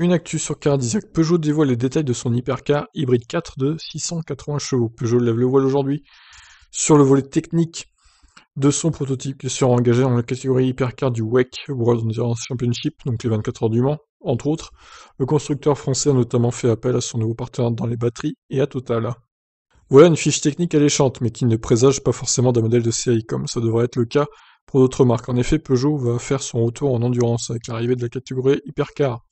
Une actu sur Cardizac, Peugeot dévoile les détails de son hypercar hybride 4 de 680 chevaux. Peugeot lève le voile aujourd'hui sur le volet technique de son prototype qui sera engagé dans la catégorie hypercar du WEC World Endurance Championship, donc les 24 heures du Mans, entre autres. Le constructeur français a notamment fait appel à son nouveau partenaire dans les batteries et à Total. Voilà une fiche technique alléchante, mais qui ne présage pas forcément d'un modèle de série, comme ça devrait être le cas pour d'autres marques. En effet, Peugeot va faire son retour en endurance avec l'arrivée de la catégorie hypercar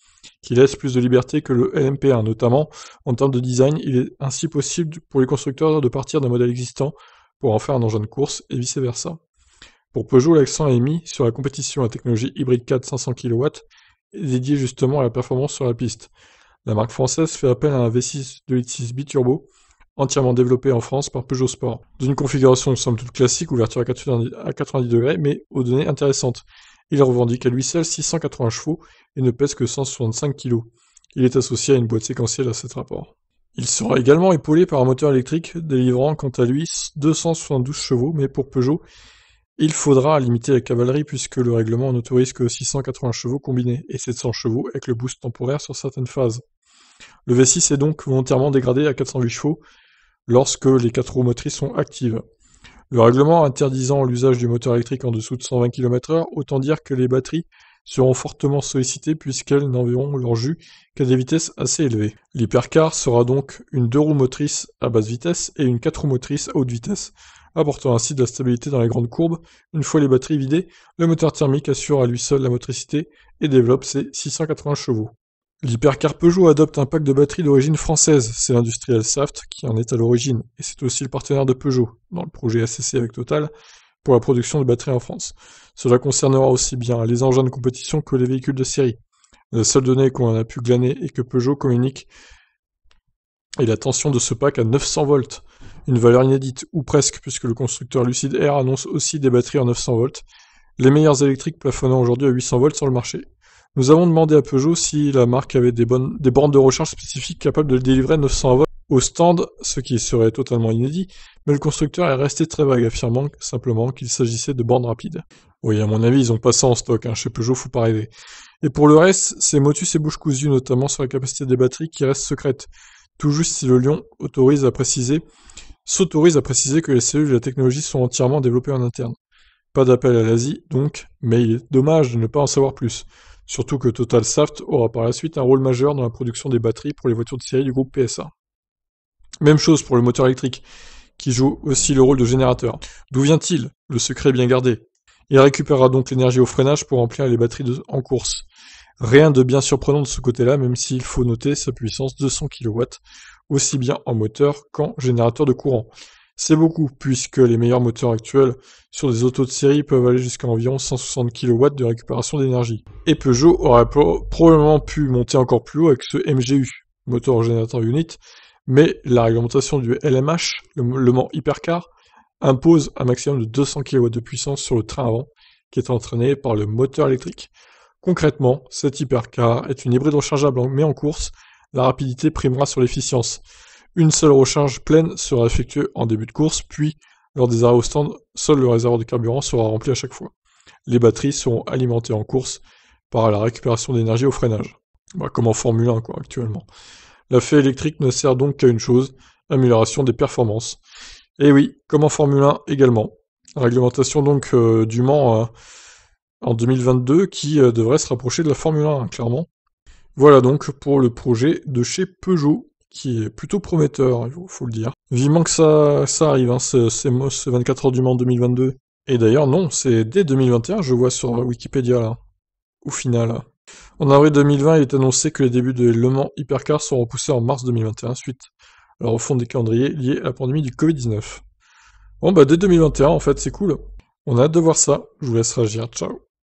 qui laisse plus de liberté que le LMP1, notamment en termes de design. Il est ainsi possible pour les constructeurs de partir d'un modèle existant pour en faire un engin de course et vice-versa. Pour Peugeot, l'accent est mis sur la compétition à technologie hybride 4 500 kW dédiée justement à la performance sur la piste. La marque française fait appel à un V6 2.6 biturbo entièrement développé en France par Peugeot Sport. Dans une configuration semble toute classique, ouverture à 90 degrés, mais aux données intéressantes. Il revendique à lui seul 680 chevaux et ne pèse que 165 kg. Il est associé à une boîte séquentielle à cet rapport. Il sera également épaulé par un moteur électrique délivrant quant à lui 272 chevaux, mais pour Peugeot, il faudra limiter la cavalerie puisque le règlement n'autorise que 680 chevaux combinés et 700 chevaux avec le boost temporaire sur certaines phases. Le V6 est donc volontairement dégradé à 408 chevaux lorsque les quatre roues motrices sont actives. Le règlement interdisant l'usage du moteur électrique en dessous de 120 km/h, autant dire que les batteries seront fortement sollicitées puisqu'elles n'enverront leur jus qu'à des vitesses assez élevées. L'hypercar sera donc une deux roues motrices à basse vitesse et une quatre roues motrices à haute vitesse, apportant ainsi de la stabilité dans les grandes courbes. Une fois les batteries vidées, le moteur thermique assure à lui seul la motricité et développe ses 680 chevaux. L'hypercar Peugeot adopte un pack de batteries d'origine française, c'est l'industriel Saft qui en est à l'origine, et c'est aussi le partenaire de Peugeot, dans le projet ACC avec Total, pour la production de batteries en France. Cela concernera aussi bien les engins de compétition que les véhicules de série. La seule donnée qu'on a pu glaner est que Peugeot communique est la tension de ce pack à 900 volts, une valeur inédite, ou presque, puisque le constructeur Lucid Air annonce aussi des batteries en 900 volts, les meilleures électriques plafonnant aujourd'hui à 800 volts sur le marché. Nous avons demandé à Peugeot si la marque avait des, bonnes, des bornes de recharge spécifiques capables de délivrer 900 volts au stand, ce qui serait totalement inédit, mais le constructeur est resté très vague, affirmant simplement qu'il s'agissait de bornes rapides. Oui, à mon avis, ils ont pas ça en stock, hein. chez Peugeot, faut pas rêver. Et pour le reste, c'est motus et bouche cousue, notamment sur la capacité des batteries qui reste secrète. Tout juste si le Lion s'autorise à préciser que les cellules et la technologie sont entièrement développées en interne. Pas d'appel à l'Asie, donc, mais il est dommage de ne pas en savoir plus. Surtout que Total Saft aura par la suite un rôle majeur dans la production des batteries pour les voitures de série du groupe PSA. Même chose pour le moteur électrique, qui joue aussi le rôle de générateur. D'où vient-il Le secret est bien gardé. Il récupérera donc l'énergie au freinage pour remplir les batteries en course. Rien de bien surprenant de ce côté-là, même s'il faut noter sa puissance de 100 kW, aussi bien en moteur qu'en générateur de courant. C'est beaucoup, puisque les meilleurs moteurs actuels sur des autos de série peuvent aller jusqu'à environ 160 kW de récupération d'énergie. Et Peugeot aurait probablement pu monter encore plus haut avec ce MGU, moteur générateur unit, mais la réglementation du LMH, le, Hypercar, impose un maximum de 200 kW de puissance sur le train avant, qui est entraîné par le moteur électrique. Concrètement, cet hypercar est une hybride rechargeable mais en course, la rapidité primera sur l'efficience. Une seule recharge pleine sera effectuée en début de course, puis lors des arrêts au stand, seul le réservoir de carburant sera rempli à chaque fois. Les batteries seront alimentées en course par la récupération d'énergie au freinage. Bah, comme en Formule 1 actuellement. La fée électrique ne sert donc qu'à une chose, amélioration des performances. Et eh oui, comme en Formule 1 également. Réglementation donc euh, du Mans euh, en 2022 qui euh, devrait se rapprocher de la Formule 1, clairement. Voilà donc pour le projet de chez Peugeot qui est plutôt prometteur, il faut, le dire. Vivement que ça, arrive, hein, c'est 24 heures du Mans 2022. Et d'ailleurs, non, c'est dès 2021, je vois sur Wikipédia, là. Au final. En avril 2020, il est annoncé que les débuts de Le Mans Hypercar sont repoussés en mars 2021 suite à la refonte des calendriers liés à la pandémie du Covid-19. Bon, bah, dès 2021, en fait, c'est cool. On a hâte de voir ça. Je vous laisse réagir. Ciao.